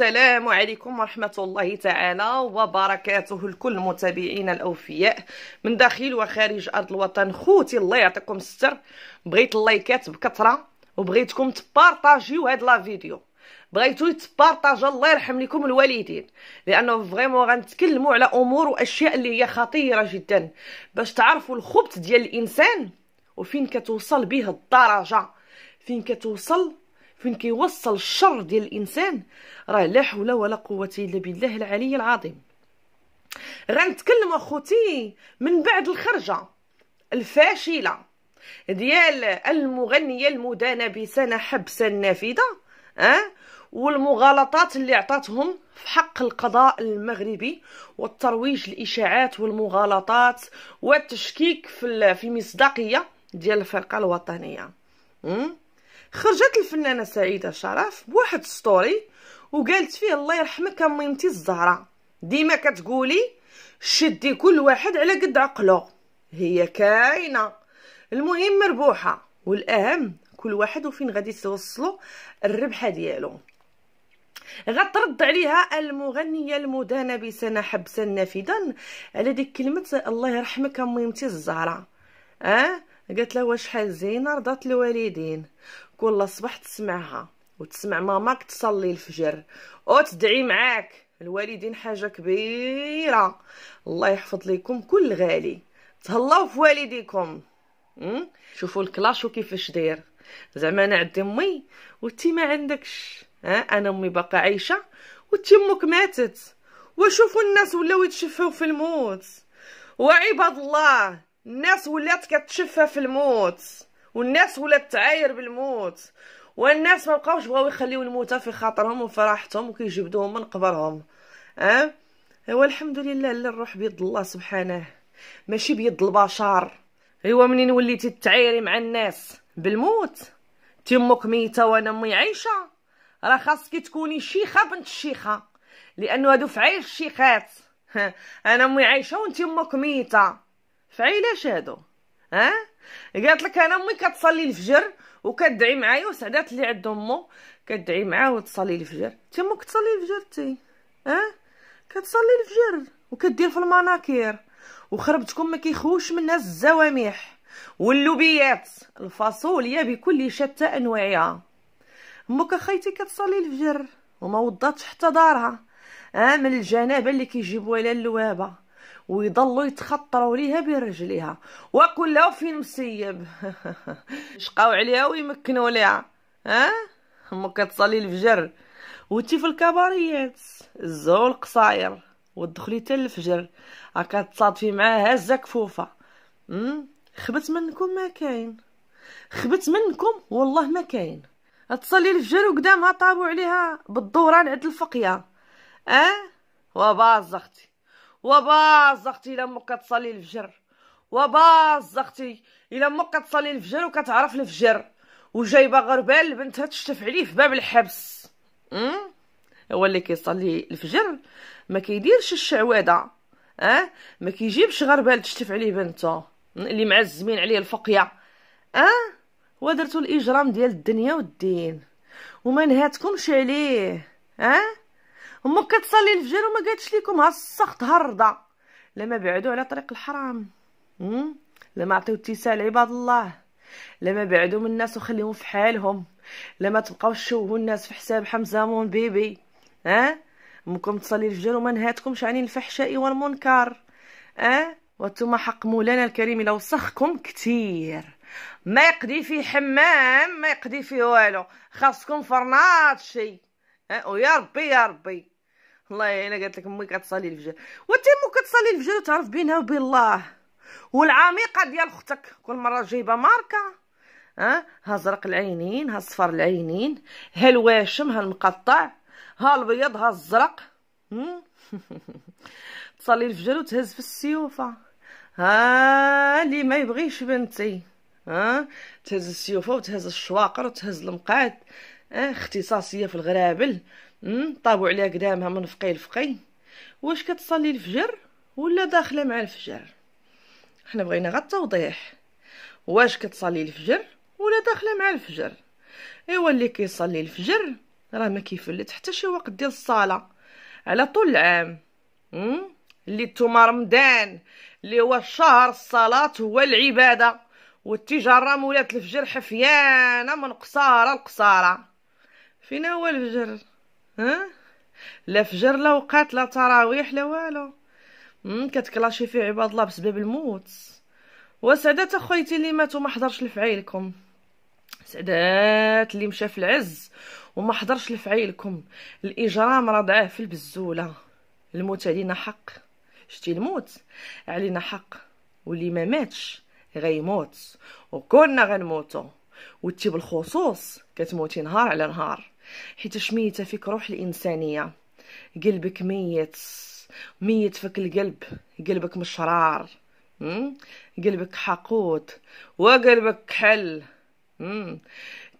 السلام عليكم ورحمة الله تعالى وبركاته الكل متابعينا الأوفياء من داخل وخارج أرض الوطن خوتي الله يعطيكم الستر بغيت اللايكات بكثرة وبغيتكم تبارطاجيو هاد لا فيديو بغيتو يتبارطاجا الله يرحم لكم الوالدين لانه فغيمون غنتكلمو على امور واشياء اللي هي خطيره جدا باش تعرفوا الخبث ديال الانسان وفين كتوصل به الدرجه فين كتوصل فين كيوصل الشر ديال الانسان راه لا حول ولا قوه الا بالله العلي العظيم غنتكلم اخوتي من بعد الخرجه الفاشله ديال المغنيه المدانة بسنة نحبسه النافذه أه؟ والمغالطات اللي عطاتهم في حق القضاء المغربي والترويج الاشاعات والمغالطات والتشكيك في في مصداقيه ديال الفرقه الوطنيه خرجت الفنانه سعيده شرف بواحد ستوري وقالت فيه الله يرحمك اميمتي الزهره ديما كتقولي شدي كل واحد على قد عقله هي كاينه المهم مربوحه والاهم كل واحد وفين غادي يوصلوا الربحه ديالو غترد عليها المغنيه المدانه بسنه حبسا نافدا على ديك كلمه الله يرحمك اميمتي الزهره اه قالت لها واش حال زينه رضات الوالدين كل صباح تسمعها وتسمع ماماك تصلي الفجر وتدعي معاك الوالدين حاجة كبيرة الله يحفظ لكم كل غالي تهلاو في والديكم أمم؟ شوفوا الكلاشو كيفاش داير زعما انا عندي امي وانتي ما عندكش انا امي باقا عايشه وانتي امك ماتت وشوفوا الناس ولاو يتشفوا في الموت وعباد الله الناس ولات كتشفى في الموت والناس ولات تعاير بالموت والناس ما بقاوش بغاو يخليو الموتى في خاطرهم وفرحتهم وكيجبدوهم من قبرهم اه هو الحمد لله اللي الروح بيد الله سبحانه ماشي بيد البشر ايوا منين وليتي تعايري مع الناس بالموت تمك ميته وانا امي عايشه راه خاصك تكوني شيخه بنت الشيخه لانه هادو فعيل الشيخات انا امي عايشه وانت امك ميته فعيلاش هادو ها أه؟ قالت لك انا امي كتصلي الفجر وكدعي معايا وسعدات اللي عند امو كدعي معاه وتصلي الفجر انت امك تصلي الفجر تي أه؟ كتصلي الفجر وكدير في المناكير وخربتكم ما كيخوش منها الزواميح واللوبيات الفاصوليا بكل شتى انواعها امك اخيتي كتصلي الفجر وما وضاتش حتى دارها أه من الجنابه اللي كيجيبوها لها اللوابه ويضلوا يتخطروا ليها برجليها وكلها في مسيب شقاو عليها ويمكنوا ليها ها ما كتصلي الفجر وتي في الكباريات الزول قصاير ودخلي حتى الفجر هكا تصادفي معاه هزه كفوفه أمم؟ خبت منكم ما كاين خبت منكم والله ما كاين تصلي الفجر وقدامها طابو عليها بالدوران عند الفقيه اه وباز اختي وباز اختي الا امك كتصلي الفجر وباز اختي الا امك كتصلي الفجر وكتعرف الفجر وجايبه غربال بنتها تشتف عليه في باب الحبس امم هو اللي كيصلي الفجر ما كيديرش الشعواده اه ما كيجيبش غربال تشتف عليه بنته اللي معزمين عليه الفقيه اه ودرتو الاجرام ديال الدنيا والدين وما نهاتكمش عليه اه امك كتصلي الفجر وما قالتش ليكم ها السخط هرده لما بعدوا على طريق الحرام لما عطيو اتساع لعباد الله لما بعدوا من الناس وخليهم في حالهم لما تبقاو تشوهوا الناس في حساب حمزه مون بيبي ها امكم تصلي الفجر وما نهاتكمش عن الفحشاء والمنكر ها وانتم حق مولانا الكريم لو وسخكم كتير ما يقضي فيه حمام ما يقضي فيه والو خاصكم فرناط شي أه؟ ويا ربي يا ربي الله يعينها قالت لك امي كتصلي الفجر وانت مو كتصلي الفجر وتعرف بينها وبين الله والعميقه ديال اختك كل مره جايبه ماركه ها ها زرق العينين ها صفر العينين ها الواشم ها المقطع ها البيض ها الزرق تصلي الفجر وتهز في السيوفه ها اللي ما يبغيش بنتي ها تهز السيوفه وتهز الشواقر وتهز المقعد اه، اختصاصيه في الغرابل طابو عليها قدامها من فقي لفقي واش كتصلي الفجر ولا داخله مع الفجر حنا بغينا غير التوضيح واش كتصلي الفجر ولا داخله مع الفجر ايوا اللي كيصلي الفجر راه ما كيفلت حتى شي وقت ديال الصلاه على طول العام اللي نتوما رمضان اللي هو شهر الصلاه هو العباده والتجاره مولات الفجر حفيانه من قصاره لقصاره فينا هو الفجر لا فجر لا وقات لا تراويح لا والو كتكلاشي في عباد الله بسبب الموت وسعدات اخويتي اللي ماتوا ما حضرش لفعيلكم سعدات اللي مشى في العز وما حضرش لفعيلكم الاجرام رضعه في البزوله الموت علينا حق شتي الموت علينا حق واللي ما ماتش غيموت وكلنا غنموتو وتي بالخصوص كتموتي نهار على نهار حيت ميتة فيك روح الإنسانية قلبك ميت ميت فيك القلب قلبك مشرار قلبك حقود وقلبك كحل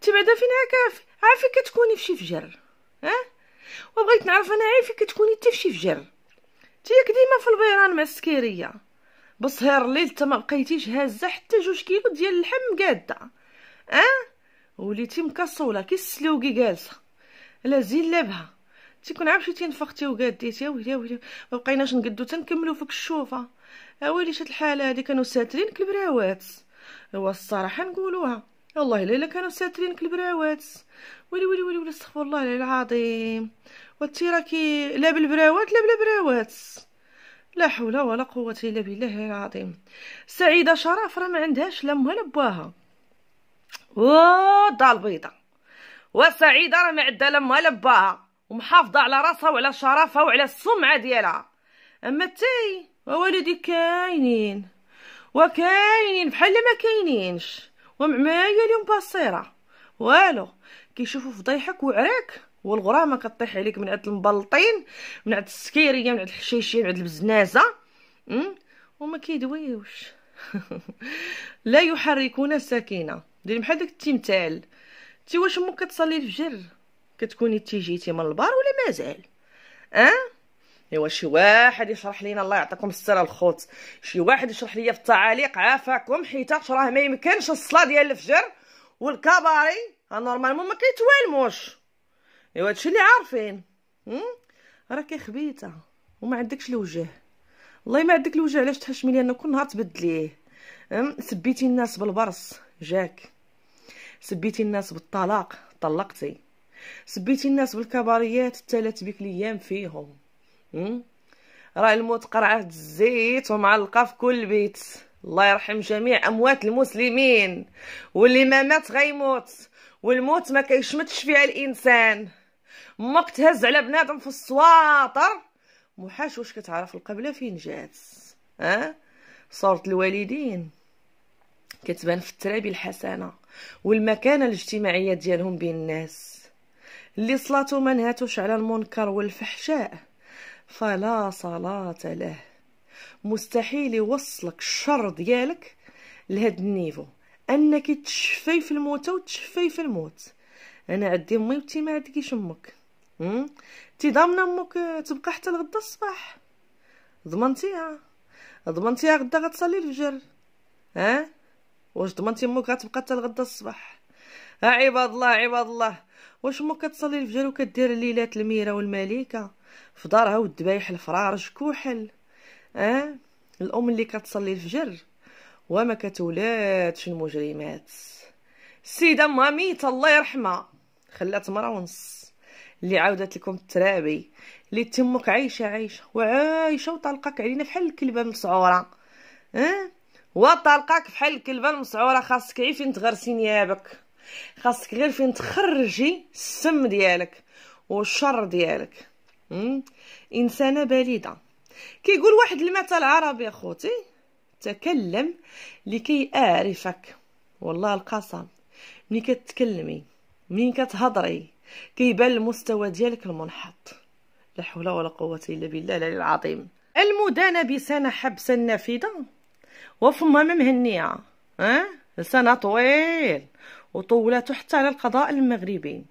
تبعدا فين هكا عافاك كتكوني فشي فجر ها أه؟ وبغيت نعرف انا عافاك كتكوني حتى فشي فجر ياك ديما في البيران مع السكيريه بصهر الليل حتى ما بقيتيش هازه حتى جوج كيلو ديال اللحم قاده اه وليتي مكسوله كي السلوكي جالسه لا زين لابها تيكون عام مشيتي نفختي وقاديتي ويلي ويلي ما بقيناش نقدو تنكملو فيك الشوفه اويلي شت الحاله هادي كانوا ساترين كالبراوات هو الصراحه نقولوها والله الا كانوا ساترين كالبراوات ويلي ويلي ويلي استغفر الله العلي العظيم وتي راكي لا بالبراوات لا بلا براوات لا حول ولا قوه الا بالله العظيم سعيده شرف راه ما عندهاش لا مها لا باها والدار البيضة وسعيده راه ما لا باها ومحافظه على راسها وعلى شرفها وعلى السمعه ديالها اما تاي والدي كاينين وكاينين بحال ما كاينينش ومعمايه اليوم بصيره والو كيشوفوا فضيحك وعراك والغرامه كطيح عليك من عند المبلطين من عند السكيريه من عند الحشيشيه من عند البزنازه وما كيدويوش لا يحركون السكينه ديري بحال داك التمثال تي واش مو كتصلي الفجر كتكوني جيتي من البار ولا مازال اه ايوا شي واحد يشرح لينا الله يعطيكم السر الخوت شي واحد يشرح ليا في التعاليق عافاكم حيت راه ما يمكنش الصلاه ديال الفجر والكباري نورمالمون ما كيتوالموش ايوا هادشي اللي عارفين راكي خبيته وما عندكش الوجه الله ما عندك الوجه علاش تحشمي لي انا كل نهار تبدليه سبيتي الناس بالبرص جاك سبيتي الناس بالطلاق طلقتي سبيتي الناس بالكباريات تلات بك ليام فيهم راه الموت قرعه الزيت ومعلقه في كل بيت الله يرحم جميع اموات المسلمين واللي ما مات غيموت والموت ما كيشمتش فيها الانسان ما تهز على بنادم في السواطر محاش واش كتعرف القبله فين جات ها أه؟ صورة الوالدين كتبان في الترابي الحسنه والمكانة الاجتماعية ديالهم بين الناس اللي صلاته ما نهاتوش على المنكر والفحشاء فلا صلاة له مستحيل يوصلك الشر ديالك لهاد النيفو انك تشفي في الموت وتشفي في الموت انا عندي امي وتي ما عندكيش امك تي ضامنه امك تبقى حتى لغدا الصباح ضمنتيها ضمنتيها غدا غتصلي الفجر ها واش ضمنتي امك غتبقى حتى لغدا الصباح ها عباد الله عباد الله واش امك كتصلي الفجر وكدير ليلات الميره والمليكه في دارها والدبايح الفرارج كحل اه الام اللي كتصلي الفجر وما كتولاتش المجرمات السيده ماميت الله يرحمها خلات مرا ونص اللي عاودت لكم الترابي اللي تمك عايشه عايشه وعايشه وطلقك علينا بحال الكلبه مسعوره اه وطلقك بحال الكلبه المسعوره خاصك غير فين تغرسي نيابك خاصك غير فين تخرجي السم ديالك والشر ديالك انسانه بليده كيقول واحد المثل عربي اخوتي تكلم لكي اعرفك والله القسم ملي كتكلمي ملي كتهضري كيبان المستوى ديالك المنحط لا حول ولا قوه الا بالله العلي العظيم المدانه بسنه حبس النافذه وفما ممهنية أه؟ لسنة طويل وطولته حتى على القضاء المغربي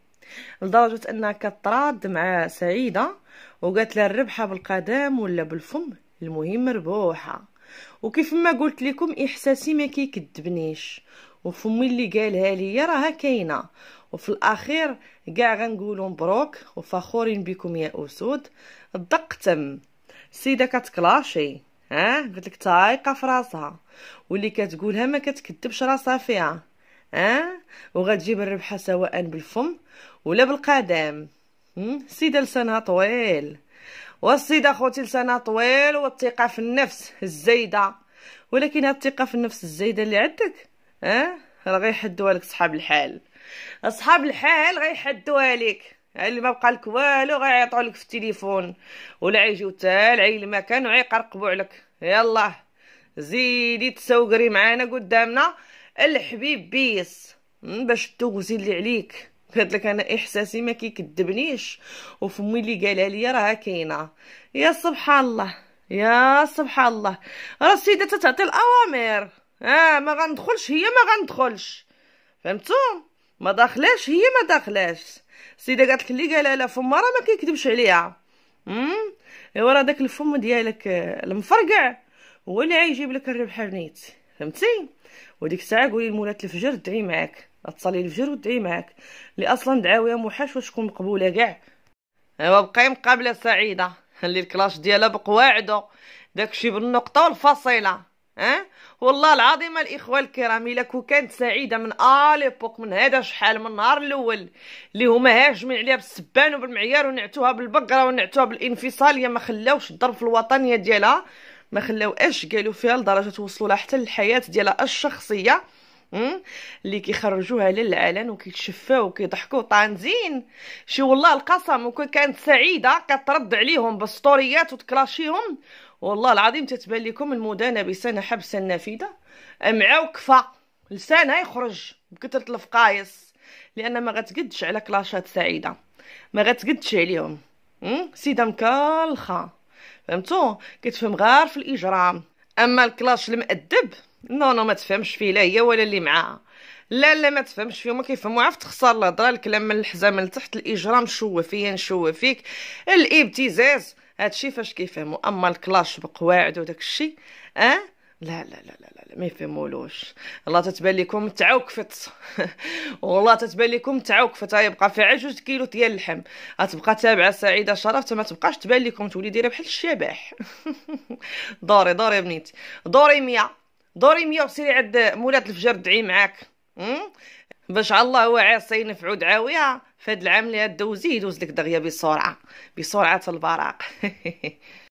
لدرجة أنها كتراد مع سعيدة وقالت لها الربحة بالقدم ولا بالفم المهم ربوحة وكيف ما قلت لكم إحساسي ما كيكذبنيش وفمي اللي قالها لي راها كاينه وفي الاخير كاع غنقولوا مبروك وفخورين بكم يا اسود دقتم تم السيده كتكلاشي ها قلت لك تايقه في راسها واللي كتقولها ما كتكذبش راسها فيها ها وغتجيب الربحه سواء بالفم ولا بالقدم السيده لسانها طويل والسيده خوتي لسانها طويل والثقه في النفس الزايده ولكن هاد الثقه في النفس الزايده اللي عندك ها راه غيحدوها لك صحاب الحال اصحاب الحال غيحدوها لك اللي ما بقى لك والو غيعيطوا لك في التليفون ولا يجيو حتى العيل المكان ويقرقبوا عليك يلا زيدي تسوقري معانا قدامنا الحبيب بيس باش توزي اللي عليك قالت لك انا احساسي ما كيكذبنيش وفمي اللي قالها لي راه كاينه يا سبحان الله يا سبحان الله راه السيده تتعطي الاوامر اه ما غندخلش هي ما غندخلش فهمتوا ما داخلاش هي ما داخلاش السيده قالت لك اللي قالها لا فما راه ما كيكذبش عليها امم ايوا راه داك الفم ديالك آه، المفرقع هو اللي عايجيب لك الربح بنيت فهمتي وديك الساعه قولي لمولات الفجر دعي معاك تصلي الفجر ودعي معاك اللي اصلا دعاويه موحش واش تكون مقبوله كاع ايوا بقاي مقابله سعيده خلي الكلاش ديالها بقواعده داكشي بالنقطه والفصيله أه؟ والله العظيم الإخوة الكرام إلا كانت سعيدة من آليبوك من هذا شحال من النهار الأول اللي هما هاجمين عليها بالسبان وبالمعيار ونعتوها بالبقرة ونعتوها بالانفصالية ما خلاوش الظرف الوطنية ديالها ما اش قالوا فيها لدرجة وصلوا لها حتى للحياه ديالها الشخصية اللي كيخرجوها للعلن وكيتشفاو وكيضحكوا طانزين شي والله القسم وكان كانت سعيده كترد عليهم بالسطوريات وتكلاشيهم والله العظيم تتبان لكم المدانه بسنه حبسا النافذه معاو كفى لسانها يخرج بكثره الفقايص لان ما غتقدش على كلاشات سعيده ما غتقدش عليهم سيده مكالخه فهمتو كتفهم غير في الاجرام اما الكلاش المؤدب نو نو ما تفهمش فيه لا هي ولا اللي معاها لا لا ما تفهمش فيه ما كيفهموا عرفت تخسر الهضره الكلام من الحزام من الاجرام شوه فيا نشوه فيك الابتزاز هادشي فاش كيفهموا اما الكلاش بقواعد وداك الشيء اه لا لا لا لا لا ما يفهمولوش الله تتبان لكم تعوكفت والله تتبان لكم تعوكفت يبقى فيها جوج كيلو ديال اللحم غتبقى تابعه سعيده شرف ما تبقاش تبان لكم تولي دايره بحال الشباح دوري دوري بنيتي دوري ميا دوري ميا وسيري عند مولات الفجر دعي معاك باش الله واعي في عود عاويه فهاد العام اللي دوزي يدوز لك دغيا بسرعه بسرعه البراق